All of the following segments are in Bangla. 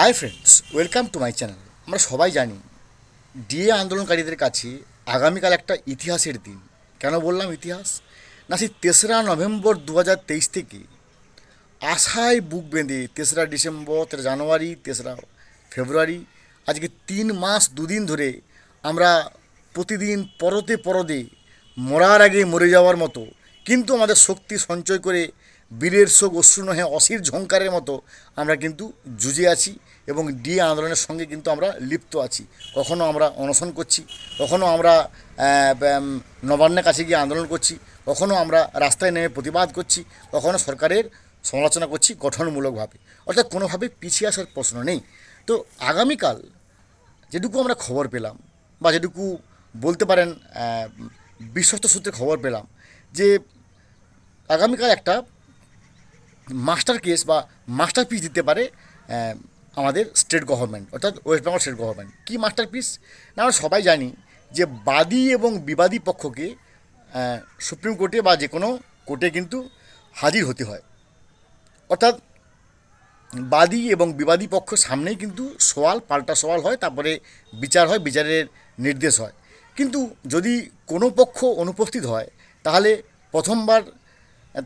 high friends welcome to my channel আমরা সবাই জানি ডিএ আন্দোলনকারীদের কাছে আগামীকাল একটা ইতিহাসের দিন কেন বললাম ইতিহাস না সেই তেসরা নভেম্বর দু থেকে আশায় বুক বেঁধে তেসরা ডিসেম্বর তেসরা জানুয়ারি তেসরা ফেব্রুয়ারি আজকে তিন মাস দুদিন ধরে আমরা প্রতিদিন পরতে পরদে মরার আগে মরে যাওয়ার মতো কিন্তু আমাদের শক্তি সঞ্চয় করে বীরের শোক অশ্রু নহে অসির ঝঙ্কারের মতো আমরা কিন্তু জুজে আছি এবং ডি আন্দোলনের সঙ্গে কিন্তু আমরা লিপ্ত আছি কখনও আমরা অনশন করছি কখনও আমরা নবান্নের কাছে গিয়ে আন্দোলন করছি কখনও আমরা রাস্তায় নেমে প্রতিবাদ করছি কখনও সরকারের সমালোচনা করছি গঠনমূলকভাবে অর্থাৎ কোনোভাবে পিছিয়ে আসার প্রশ্ন নেই তো আগামীকাল যেটুকু আমরা খবর পেলাম বা যেটুকু বলতে পারেন বিশ্বস্ত সূত্রে খবর পেলাম যে আগামীকাল একটা মাস্টার কেস বা মাস্টার পিস দিতে পারে আমাদের স্টেট গভর্নমেন্ট অর্থাৎ ওয়েস্ট বেঙ্গল স্টেট গভর্নমেন্ট কী মাস্টার পিস না আমরা সবাই জানি যে বাদী এবং বিবাদী পক্ষকে সুপ্রিম কোর্টে বা যে কোনো কোর্টে কিন্তু হাজির হতে হয় অর্থাৎ বাদী এবং বিবাদী পক্ষ সামনেই কিন্তু সওয়াল পাল্টা সওয়াল হয় তারপরে বিচার হয় বিচারের নির্দেশ হয় কিন্তু যদি কোনো পক্ষ অনুপস্থিত হয় তাহলে প্রথমবার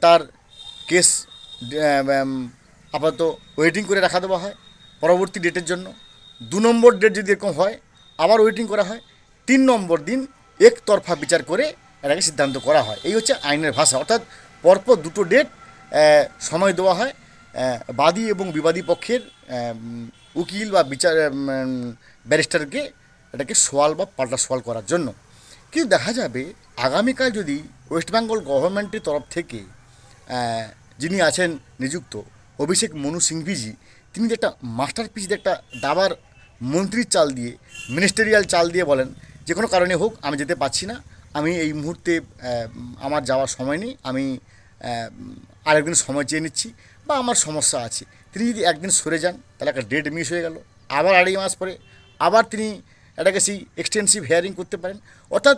তার কেস আপাতত ওয়েটিং করে রাখা দেওয়া হয় পরবর্তী ডেটের জন্য দু নম্বর ডেট যদি এরকম হয় আবার ওয়েটিং করা হয় তিন নম্বর দিন একতরফা বিচার করে এটাকে সিদ্ধান্ত করা হয় এই হচ্ছে আইনের ভাষা অর্থাৎ পরপর দুটো ডেট সময় দেওয়া হয় বাদী এবং বিবাদী পক্ষের উকিল বা বিচার ব্যারিস্টারকে এটাকে সোয়াল বা পাল্টা সোয়াল করার জন্য কিন্তু দেখা যাবে আগামীকাল যদি ওয়েস্ট বেঙ্গল গভর্নমেন্টের তরফ থেকে যিনি আছেন নিযুক্ত অভিষেক মনু সিংভিজি তিনি একটা মাস্টার পিস একটা দাবার মন্ত্রীর চাল দিয়ে মিনিস্টেরিয়াল চাল দিয়ে বলেন যে কোনো কারণে হোক আমি যেতে পারছি না আমি এই মুহূর্তে আমার যাওয়ার সময় নেই আমি আরেকদিন সময় চেয়ে নিচ্ছি বা আমার সমস্যা আছে তিনি যদি একদিন সরে যান তাহলে একটা ডেট মিস হয়ে গেল আবার আড়াই মাস পরে আবার তিনি এটাকে সেই এক্সটেন্সিভ হেয়ারিং করতে পারেন অর্থাৎ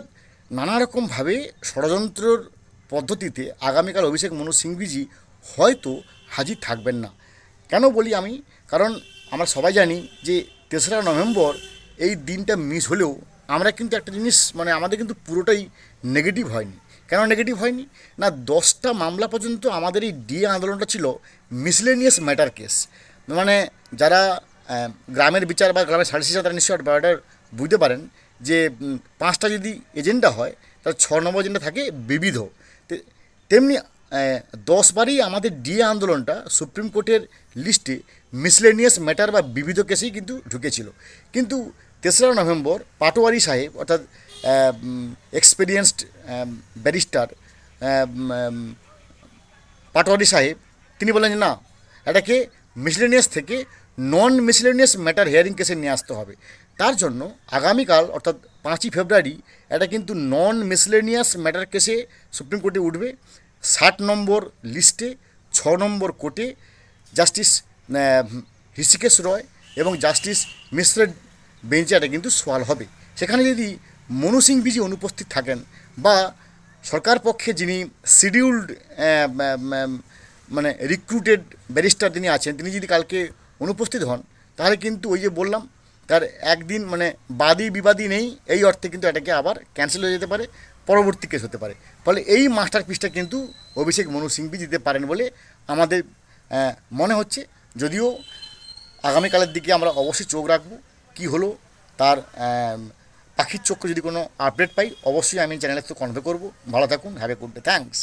নানা রকমভাবে ষড়যন্ত্রর পদ্ধতিতে আগামীকাল অভিষেক মনু সিংভিজি হয়তো হাজির থাকবেন না কেন বলি আমি কারণ আমরা সবাই জানি যে তেসরা নভেম্বর এই দিনটা মিস হলেও আমরা কিন্তু একটা জিনিস মানে আমাদের কিন্তু পুরোটাই নেগেটিভ হয়নি কেন নেগেটিভ হয়নি না দশটা মামলা পর্যন্ত আমাদের এই ডি আন্দোলনটা ছিল মিসলেনিয়াস ম্যাটার কেস মানে যারা গ্রামের বিচার বা গ্রামের সাড়ে তারা নিশ্চয়ই ব্যাপারটা বুঝতে পারেন যে পাঁচটা যদি এজেন্ডা হয় তাহলে ছ নম্বর এজেন্ডা থাকে বিবিধ তেমনি দশবারই আমাদের ডিএ আন্দোলনটা সুপ্রিম কোর্টের লিস্টে মিসলেনিয়াস ম্যাটার বা বিবিধ কেসেই কিন্তু ঢুকেছিল কিন্তু তেসরা নভেম্বর পাটোয়ারি সাহেব অর্থাৎ এক্সপিরিয়েন্সড ব্যারিস্টার পাটোয়ারি সাহেব তিনি বলেন যে না এটাকে মিসলেনিয়াস থেকে নন মিসলেনিয়াস ম্যাটার হিয়ারিং কেসে নিয়ে আসতে হবে তার জন্য আগামীকাল অর্থাৎ পাঁচই ফেব্রুয়ারি এটা কিন্তু নন মিসলেনিয়াস ম্যাটার কেসে সুপ্রিম কোর্টে উঠবে ষাট নম্বর লিস্টে ছ নম্বর কোর্টে জাস্টিস হৃষিকেশ রয় এবং জাস্টিস মিশ্রের বেঞ্চে এটা কিন্তু সওয়াল হবে সেখানে যদি মনু সিং বিজি অনুপস্থিত থাকেন বা সরকার পক্ষে যিনি শিডিউল্ড মানে রিক্রুটেড ব্যারিস্টার যিনি আছেন তিনি যদি কালকে অনুপস্থিত হন তাহলে কিন্তু ওই যে বললাম তার একদিন মানে বাদী বিবাদী নেই এই অর্থে কিন্তু এটাকে আবার ক্যান্সেল হয়ে যেতে পারে পরবর্তী কেস হতে পারে ফলে এই মাস্টার পিসটা কিন্তু অভিষেক মনু সিংভি দিতে পারেন বলে আমাদের মনে হচ্ছে যদিও আগামীকালের দিকে আমরা অবশ্যই চোখ রাখব কি হলো তার পাখির চক্ষু যদি কোনো আপডেট পাই অবশ্যই আমি চ্যানেলে তো কনভে করবো ভালো থাকুন have a good day thanks